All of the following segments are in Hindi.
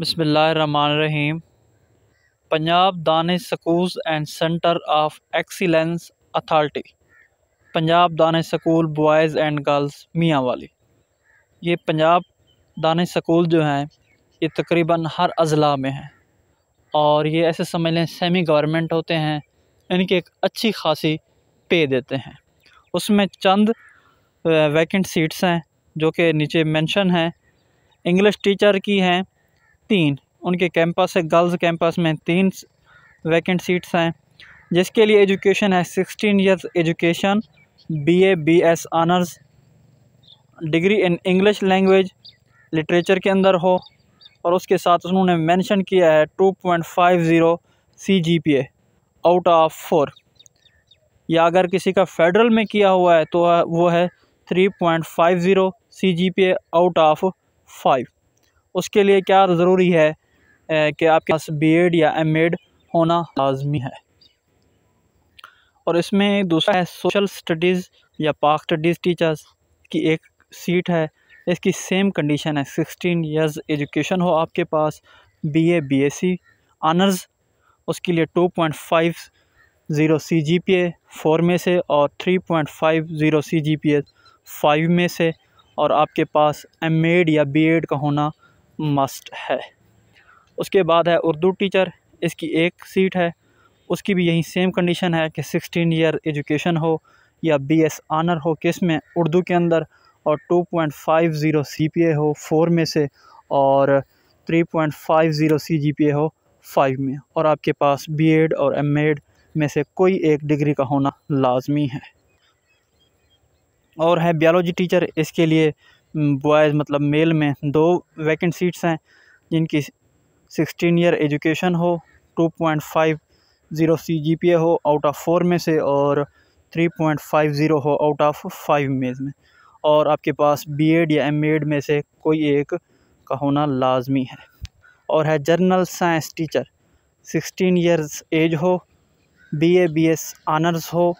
बसमीम पंजाब दान school and centre of excellence authority Punjab दान स्कूल बॉयज़ एंड गर्ल्स मियाँ वाली ये पंजाब दानिश स्कूल जो हैं ये तकरीबन हर अजला में हैं और ये ऐसे समझ लें सेमी गवर्नमेंट होते हैं इनकी एक अच्छी खासी पे देते हैं उसमें चंद वैकेंट सीट्स हैं जो कि नीचे मेंशन हैं इंग्लिश टीचर की हैं तीन उनके कैंपस है गर्ल्स कैंपस में तीन वैकेंट सीट्स हैं जिसके लिए एजुकेशन है sixteen years education B BS honours S honours degree in English language literature के अंदर हो और उसके साथ उन्होंने मेंशन किया है two point five zero C G P A out of four या अगर किसी का फेडरल में किया हुआ है तो वो है three point five zero C G P A out of five उसके लिए क्या ज़रूरी है कि आपके पास बी एड या एम एड होना लाजमी है और इसमें दूसरा है सोशल स्टडीज़ या पाक स्टडीज़ टीचर्स की एक सीट है इसकी सेम कंडीशन है सिक्सटीन ईयर्स एजुकेशन हो आपके पास B A B S C honours उसके लिए two point five zero C G P A four में से और three point five zero C G P A five में से और आपके पास एम एड या बी एड का होना मस्ट है उसके बाद है उर्दू टीचर इसकी एक सीट है उसकी भी यही सेम कंडीशन है कि सिक्सटीन ईयर एजुकेशन हो या बी एस आनर हो किस में उर्दू के अंदर और two point five zero C P A हो फोर में से और three point five zero C G P A हो फाइव में और आपके पास बी एड और एम एड में से कोई एक डिग्री का होना लाजमी है और है बायोलॉजी टीचर इसके लिए बॉयज़ मतलब मेल में दो वैकेंट सीट्स हैं जिनकी सिक्सटीन ईयर एजुकेशन हो two point five zero C G P A हो आउट ऑफ फोर में से और थ्री पॉइंट फाइव ज़ीरो हो आउट ऑफ फाइव में में और आपके पास बी एड या एम एड में से कोई एक का होना लाजमी है और है general science teacher sixteen years age हो B A B S honours हो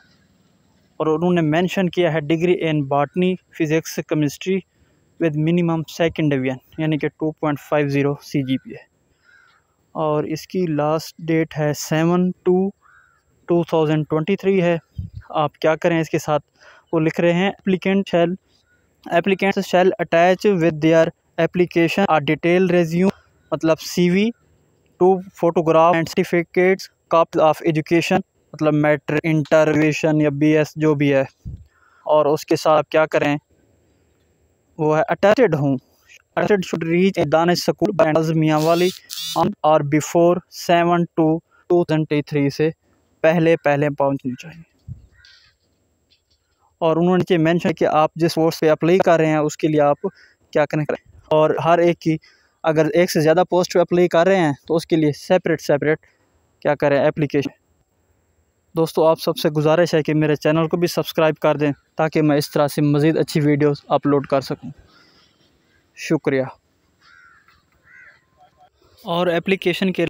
और उन्होंने मेंशन किया है degree in botany physics chemistry with minimum second division यानी कि 2.50 पॉइंट फाइव और इसकी लास्ट डेट है सेवन टू 2023 है आप क्या करें इसके साथ वो लिख रहे हैं applicant shall applicant shall attach with their application or detail resume मतलब CV two photograph and certificates copy of education मतलब मैट्रिक इंटरवेशन या बीएस जो भी है और उसके साथ क्या करें वो है अटैचड हूँ अटैचड शुड रीच ए दान स्कूल मियाँ वाली ऑन और before seven two two thousand three से पहले पहले पहुँचनी चाहिए और उन्होंने ये मैंशन कि आप जिस पोस्ट पे अप्लाई कर रहे हैं उसके लिए आप क्या करें करें और हर एक की अगर एक से ज़्यादा पोस्ट पे अप्लाई कर रहे हैं तो उसके लिए सेपरेट सेपरेट क्या करें एप्लीकेशन दोस्तों आप सबसे गुजारिश है कि मेरे चैनल को भी सब्सक्राइब कर दें ताकि मैं इस तरह से मज़ीद अच्छी वीडियोस अपलोड कर सकूं शुक्रिया और एप्लीकेशन के